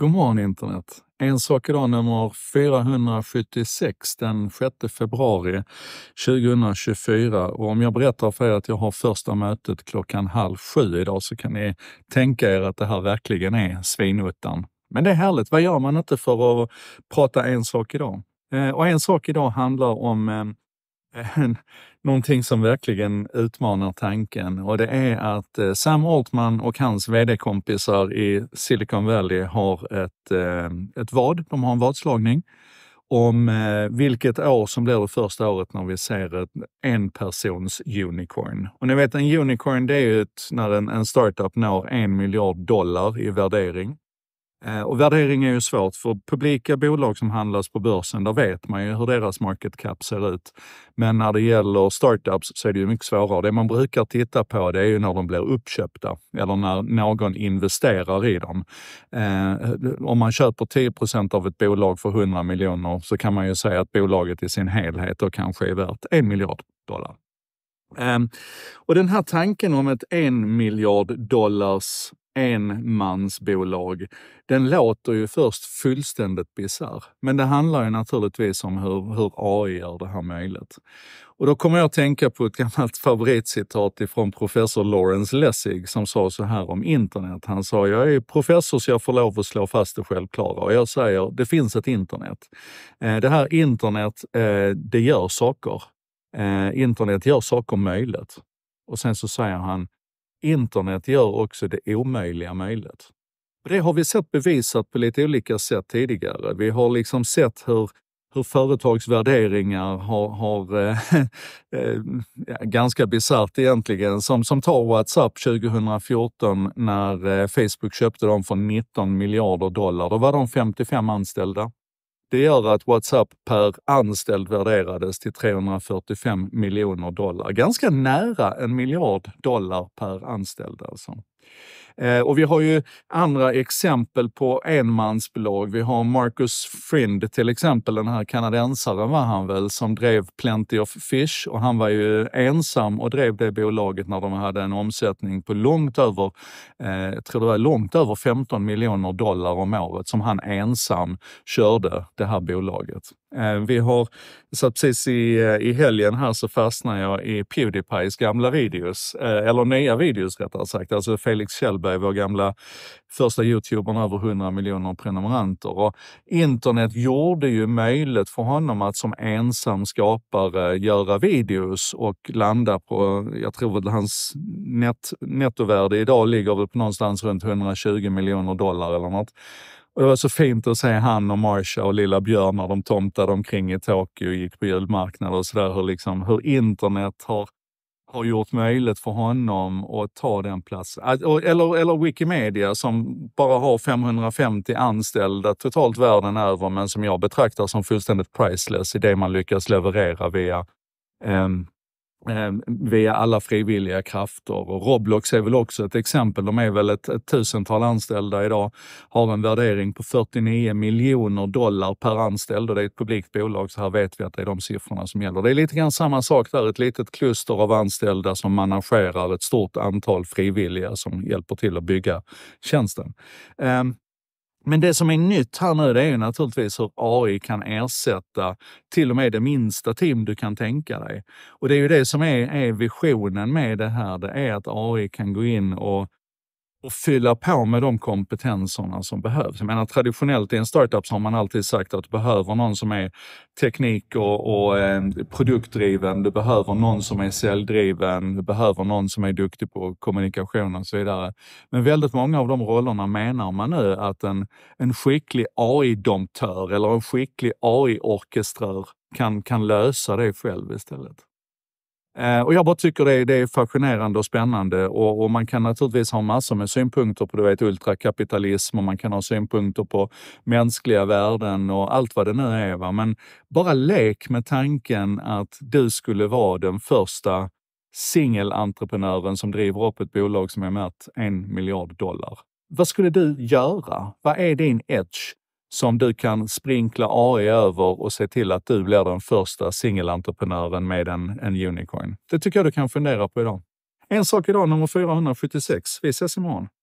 God morgon internet! En sak idag nummer 476 den 6 februari 2024. Och om jag berättar för er att jag har första mötet klockan halv sju idag så kan ni tänka er att det här verkligen är svinuttan. Men det är härligt, vad gör man inte för att prata en sak idag? Eh, och en sak idag handlar om eh, en, någonting som verkligen utmanar tanken och det är att eh, Sam Altman och hans vd-kompisar i Silicon Valley har ett, eh, ett vad, de har en vadslagning om eh, vilket år som blir det första året när vi ser ett enpersons unicorn. Och ni vet en unicorn det är ju ett, när en, en startup når en miljard dollar i värdering. Eh, och värdering är ju svårt, för publika bolag som handlas på börsen, där vet man ju hur deras market cap ser ut. Men när det gäller startups så är det ju mycket svårare. Det man brukar titta på det är ju när de blir uppköpta eller när någon investerar i dem. Eh, om man köper 10 av ett bolag för 100 miljoner så kan man ju säga att bolaget i sin helhet då kanske är värt en miljard dollar. Eh, och den här tanken om ett en miljard dollars enmansbolag. Den låter ju först fullständigt bisarr, men det handlar ju naturligtvis om hur, hur AI gör det här möjligt. Och då kommer jag att tänka på ett gammalt favoritcitat ifrån professor Lawrence Lessig som sa så här om internet. Han sa, jag är professor så jag får lov att slå fast det självklara och jag säger, det finns ett internet. Eh, det här internet, eh, det gör saker. Eh, internet gör saker möjligt. Och sen så säger han, Internet gör också det omöjliga möjligt. Det har vi sett bevisat på lite olika sätt tidigare. Vi har liksom sett hur hur företags har, har eh, eh, ganska bisarrt egentligen, som, som tar WhatsApp 2014 när eh, Facebook köpte dem för 19 miljarder dollar. Då var de 55 anställda. Det gör att WhatsApp per anställd värderades till 345 miljoner dollar. Ganska nära en miljard dollar per anställd alltså. Eh, och vi har ju andra exempel på enmansbolag. Vi har Marcus Frind till exempel, den här kanadensaren var han väl, som drev Plenty of Fish och han var ju ensam och drev det bolaget när de hade en omsättning på långt över, eh, tror det var långt över 15 miljoner dollar om året som han ensam körde det här bolaget. Eh, vi har, så precis i, eh, i helgen här så fastnade jag i Pewdiepies gamla videos, eh, eller nya videos rättare sagt. Alltså Felix Kjellberg, vår gamla första YouTuber med över 100 miljoner prenumeranter. Och internet gjorde ju möjligt för honom att som ensam skapare göra videos och landa på, jag tror att hans net, nettovärde idag ligger väl på någonstans runt 120 miljoner dollar eller något. Och det var så fint att se han och Marsha och lilla Björn när de tomtade omkring i Tokyo och gick på julmarknader och sådär. Hur, liksom, hur internet har, har gjort möjligt för honom att ta den platsen. Eller, eller Wikimedia som bara har 550 anställda totalt världen över men som jag betraktar som fullständigt priceless i det man lyckas leverera via um, Ehm, via alla frivilliga krafter. Och Roblox är väl också ett exempel. De är väl ett, ett tusental anställda idag, har en värdering på 49 miljoner dollar per anställd och det är ett publikt bolag så här vet vi att det är de siffrorna som gäller. Det är lite grann samma sak där, ett litet kluster av anställda som managerar ett stort antal frivilliga som hjälper till att bygga tjänsten. Ehm, men det som är nytt här nu det är ju naturligtvis hur AI kan ersätta till och med det minsta team du kan tänka dig. Och det är ju det som är, är visionen med det här. Det är att AI kan gå in och och fylla på med de kompetenserna som behövs. Jag menar, traditionellt i en startup så har man alltid sagt att du behöver någon som är teknik och, och eh, produktdriven, du behöver någon som är säljdriven, du behöver någon som är duktig på kommunikation och så vidare. Men väldigt många av de rollerna menar man nu att en, en skicklig AI-domptör eller en skicklig AI-orkeströr kan, kan lösa det själv istället. Eh, och jag bara tycker det är, det är fascinerande och spännande och, och, man kan naturligtvis ha massor med synpunkter på du vet, ultrakapitalism och man kan ha synpunkter på mänskliga värden och allt vad det nu är. Va? Men bara lek med tanken att du skulle vara den första singelentreprenören som driver upp ett bolag som är mätt en miljard dollar. Vad skulle du göra? Vad är din edge? som du kan sprinkla AI e över och se till att du blir den första singelentreprenören med en, en unicorn. Det tycker jag du kan fundera på idag. En sak idag, nummer 476. Vi ses imorgon.